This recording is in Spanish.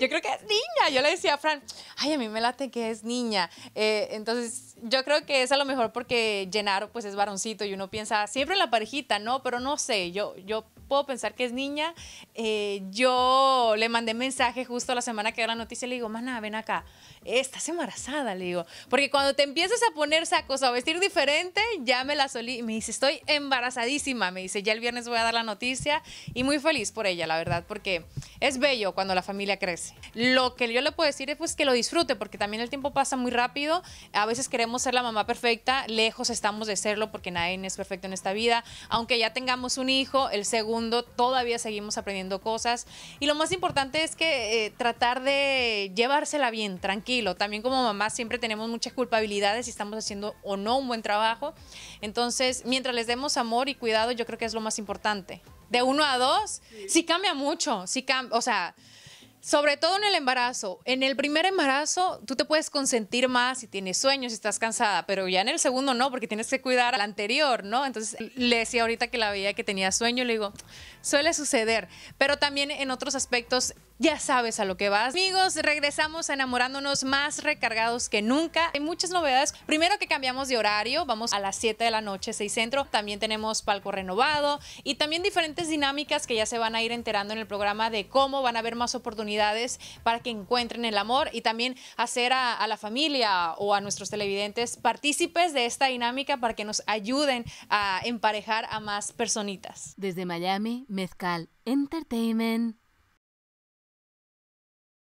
yo creo que es niña. Yo le decía a Fran, ay, a mí me late que es niña. Eh, entonces, yo creo que es a lo mejor porque Gennaro, pues es varoncito y uno piensa siempre en la parejita, ¿no? Pero no sé, yo, yo puedo pensar que es niña. Eh, yo le mandé mensaje justo la semana que dio la noticia, le digo, mana, ven acá, estás embarazada, le digo. Porque cuando te empiezas a poner sacos o a vestir diferente, ya me la solí. Me dice, estoy embarazadísima. Me dice, ya el viernes voy a dar la noticia. Y muy feliz por ella, la verdad, porque es bello cuando la familia crece. Lo que yo le puedo decir es pues que lo disfrute, porque también el tiempo pasa muy rápido. A veces queremos ser la mamá perfecta, lejos estamos de serlo porque nadie es perfecto en esta vida. Aunque ya tengamos un hijo, el segundo todavía seguimos aprendiendo cosas. Y lo más importante es que eh, tratar de llevársela bien, tranquilo. También como mamá siempre tenemos muchas culpabilidades si estamos haciendo o no un buen trabajo. Entonces, mientras les demos amor y cuidado, yo creo que es lo más importante. De uno a dos, sí, cambia mucho, sí cambia, o sea... Sobre todo en el embarazo. En el primer embarazo tú te puedes consentir más si tienes sueño, si estás cansada, pero ya en el segundo no, porque tienes que cuidar al anterior, ¿no? Entonces le decía ahorita que la veía que tenía sueño, le digo, suele suceder, pero también en otros aspectos ya sabes a lo que vas. Amigos, regresamos enamorándonos más recargados que nunca. Hay muchas novedades. Primero que cambiamos de horario, vamos a las 7 de la noche, 6 centro. También tenemos palco renovado y también diferentes dinámicas que ya se van a ir enterando en el programa de cómo van a haber más oportunidades para que encuentren el amor y también hacer a, a la familia o a nuestros televidentes partícipes de esta dinámica para que nos ayuden a emparejar a más personitas. Desde Miami, Mezcal Entertainment.